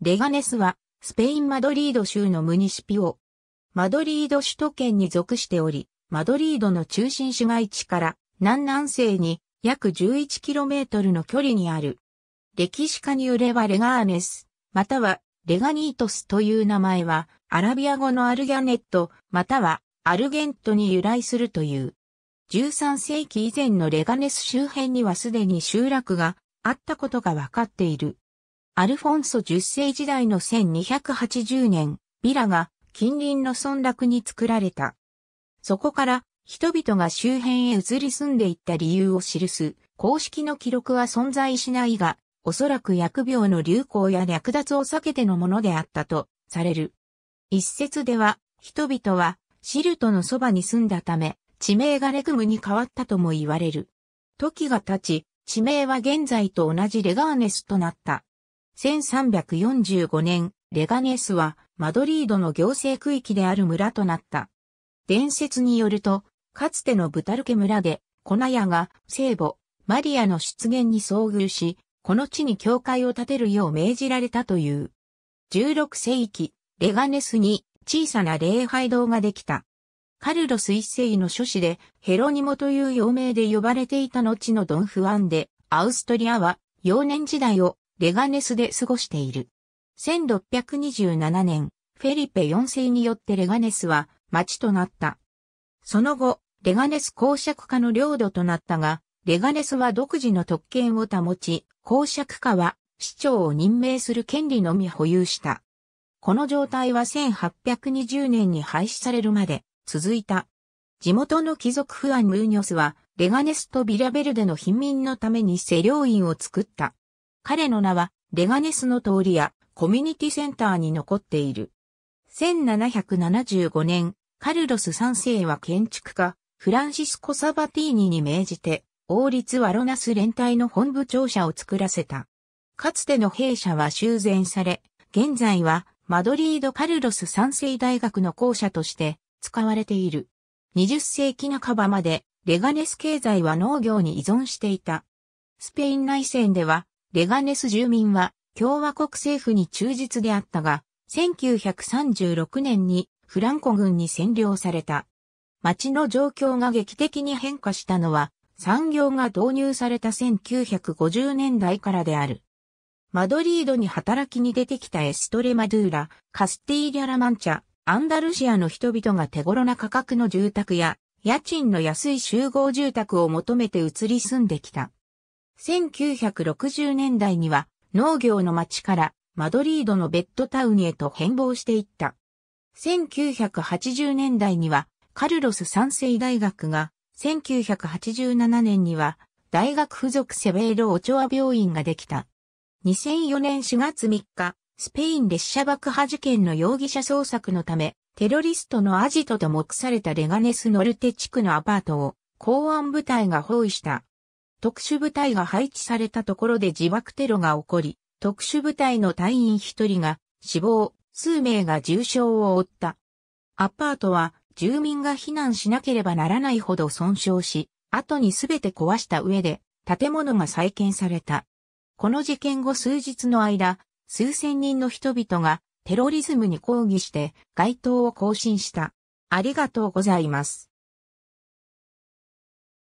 レガネスは、スペイン・マドリード州のムニシピオ。マドリード首都圏に属しており、マドリードの中心市街地から南南西に約 11km の距離にある。歴史家によればレガーネス、またはレガニートスという名前は、アラビア語のアルギャネット、またはアルゲントに由来するという。13世紀以前のレガネス周辺にはすでに集落があったことがわかっている。アルフォンソ10世時代の1280年、ビラが近隣の村落に作られた。そこから人々が周辺へ移り住んでいった理由を記す公式の記録は存在しないが、おそらく疫病の流行や略奪を避けてのものであったとされる。一説では、人々はシルトのそばに住んだため、地名がレグムに変わったとも言われる。時が経ち、地名は現在と同じレガーネスとなった。1345年、レガネスはマドリードの行政区域である村となった。伝説によると、かつてのブタルケ村で、コナヤが聖母、マリアの出現に遭遇し、この地に教会を建てるよう命じられたという。16世紀、レガネスに小さな礼拝堂ができた。カルロス一世の諸子でヘロニモという幼名で呼ばれていた後のドン・フアンで、アウストリアは幼年時代をレガネスで過ごしている。1627年、フェリペ4世によってレガネスは町となった。その後、レガネス公爵家の領土となったが、レガネスは独自の特権を保ち、公爵家は市長を任命する権利のみ保有した。この状態は1820年に廃止されるまで続いた。地元の貴族フアン・ムーニョスは、レガネスとビラベルデの貧民のために施領院を作った。彼の名はレガネスの通りやコミュニティセンターに残っている。1775年、カルロス3世は建築家、フランシスコ・サバティーニに命じて、王立ワロナス連隊の本部庁舎を作らせた。かつての弊社は修繕され、現在はマドリード・カルロス3世大学の校舎として使われている。20世紀半ばまでレガネス経済は農業に依存していた。スペイン内戦ではレガネス住民は共和国政府に忠実であったが、1936年にフランコ軍に占領された。町の状況が劇的に変化したのは、産業が導入された1950年代からである。マドリードに働きに出てきたエストレマドゥーラ、カスティーリャラマンチャ、アンダルシアの人々が手頃な価格の住宅や、家賃の安い集合住宅を求めて移り住んできた。1960年代には農業の街からマドリードのベッドタウンへと変貌していった。1980年代にはカルロス三世大学が、1987年には大学付属セベーロ・オチョア病院ができた。2004年4月3日、スペイン列車爆破事件の容疑者捜索のため、テロリストのアジトと目されたレガネス・ノルテ地区のアパートを公安部隊が包囲した。特殊部隊が配置されたところで自爆テロが起こり、特殊部隊の隊員一人が死亡、数名が重傷を負った。アパートは住民が避難しなければならないほど損傷し、後にすべて壊した上で建物が再建された。この事件後数日の間、数千人の人々がテロリズムに抗議して街頭を更新した。ありがとうございます。